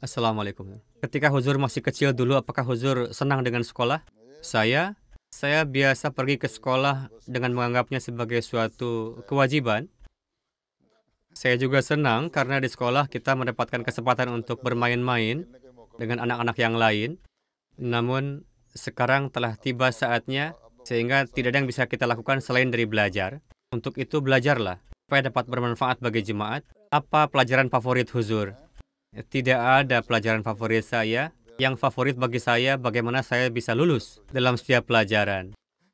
Assalamualaikum. Ketika Huzur masih kecil dulu, apakah Huzur senang dengan sekolah? Saya, saya biasa pergi ke sekolah dengan menganggapnya sebagai suatu kewajiban. Saya juga senang karena di sekolah kita mendapatkan kesempatan untuk bermain-main dengan anak-anak yang lain. Namun, sekarang telah tiba saatnya sehingga tidak ada yang bisa kita lakukan selain dari belajar. Untuk itu, belajarlah supaya dapat bermanfaat bagi jemaat. Apa pelajaran favorit Huzur? Tidak ada pelajaran favorit saya. Yang favorit bagi saya bagaimana saya bisa lulus dalam setiap pelajaran.